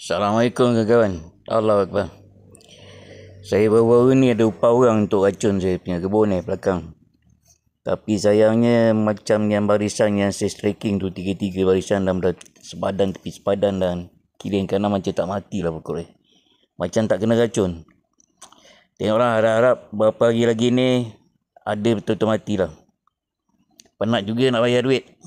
Assalamualaikum kawan-kawan Allah Akbar Saya baru-baru ni ada upah orang untuk racun saya punya kebun ni belakang Tapi sayangnya macam yang barisan yang saya striking tu Tiga-tiga barisan dah dah sepadan tepi sepadan dan Kiri yang kanan macam tak mati lah pokok ni Macam tak kena racun Tengoklah harap-harap berapa hari lagi ni Ada betul-betul mati lah Penat juga nak bayar duit